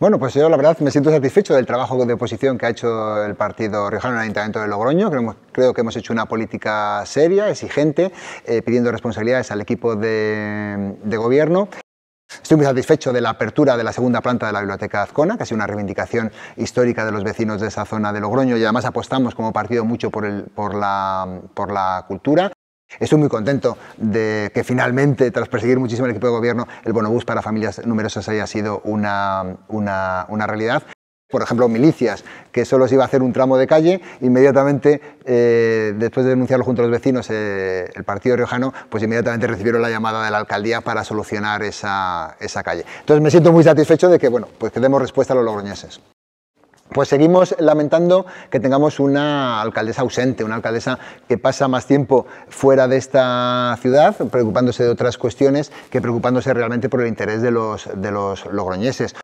Bueno, pues yo la verdad me siento satisfecho del trabajo de oposición que ha hecho el Partido Riojano en el Ayuntamiento de Logroño. Creo, que hemos hecho una política seria, exigente, eh, pidiendo responsabilidades al equipo de, gobierno. Estoy muy satisfecho de la apertura de la segunda planta de la Biblioteca Azcona, que ha sido una reivindicación histórica de los vecinos de esa zona de Logroño y además apostamos como partido mucho por la cultura. Estoy muy contento de que finalmente, tras perseguir muchísimo el equipo de gobierno, el bonobús para familias numerosas haya sido una, realidad por ejemplo, milicias, que solo se iba a hacer un tramo de calle, inmediatamente, eh, después de denunciarlo junto a los vecinos, eh, el Partido Riojano, pues inmediatamente recibieron la llamada de la alcaldía para solucionar esa, esa calle. Entonces me siento muy satisfecho de que, bueno, pues que demos respuesta a los logroñeses. Pues seguimos lamentando que tengamos una alcaldesa ausente, una alcaldesa que pasa más tiempo fuera de esta ciudad, preocupándose de otras cuestiones que preocupándose realmente por el interés de los, logroñeses.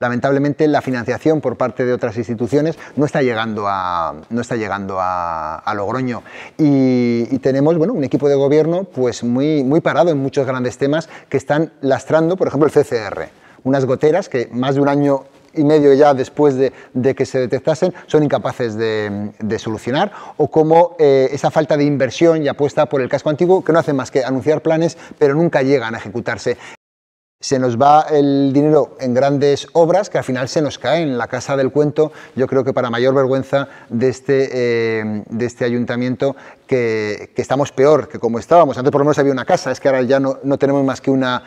Lamentablemente la financiación por parte de otras instituciones no está llegando a, no está llegando a, Logroño y, y, tenemos bueno, un equipo de gobierno pues muy, muy parado en muchos grandes temas que están lastrando, por ejemplo, el CCR unas goteras que más de un año y medio ya después de, que se detectasen, son incapaces de, solucionar, o como eh, esa falta de inversión y apuesta por el casco antiguo, que no hace más que anunciar planes, pero nunca llegan a ejecutarse se nos va el dinero en grandes obras que al final se nos cae en la casa del cuento, yo creo que para mayor vergüenza de este, eh, de este ayuntamiento, que, estamos peor que como estábamos. Antes por lo menos había una casa, es que ahora ya no, no tenemos más que una,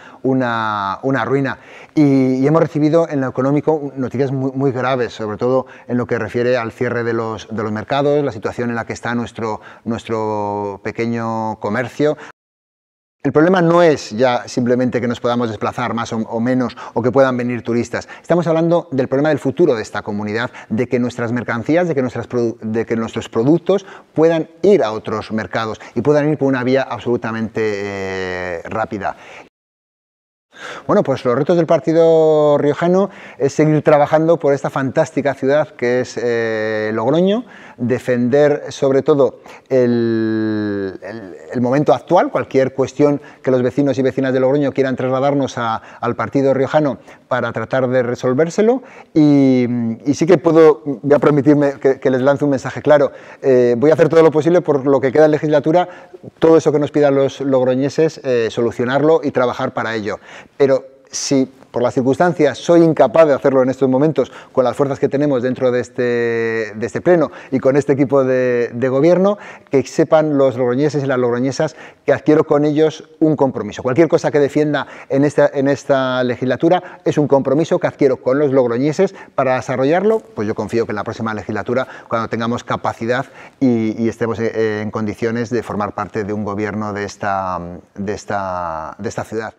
ruina. Y, y, hemos recibido en lo económico noticias muy, graves, sobre todo en lo que refiere al cierre de los, mercados, la situación en la que está nuestro, nuestro pequeño comercio. El problema no es ya simplemente que nos podamos desplazar más o, menos o que puedan venir turistas. Estamos hablando del problema del futuro de esta comunidad, de que nuestras mercancías, de que, nuestros productos puedan ir a otros mercados y puedan ir por una vía absolutamente eh, rápida. Bueno, pues los retos del Partido Riojano es seguir trabajando por esta fantástica ciudad que es eh, Logroño, defender sobre todo el, momento actual, cualquier cuestión que los vecinos y vecinas de Logroño quieran trasladarnos al partido riojano para tratar de resolvérselo. Y, sí que puedo, voy a permitirme que, les lance un mensaje claro. Eh, voy a hacer todo lo posible por lo que queda en legislatura, todo eso que nos pidan los logroñeses, eh, solucionarlo y trabajar para ello. Pero si por las circunstancias soy incapaz de hacerlo en estos momentos con las fuerzas que tenemos dentro de este, este pleno y con este equipo de, gobierno, que sepan los logroñeses y las logroñesas que adquiero con ellos un compromiso. Cualquier cosa que defienda en esta, legislatura es un compromiso que adquiero con los logroñeses para desarrollarlo, pues yo confío que en la próxima legislatura, cuando tengamos capacidad y, estemos en, condiciones de formar parte de un gobierno de esta ciudad.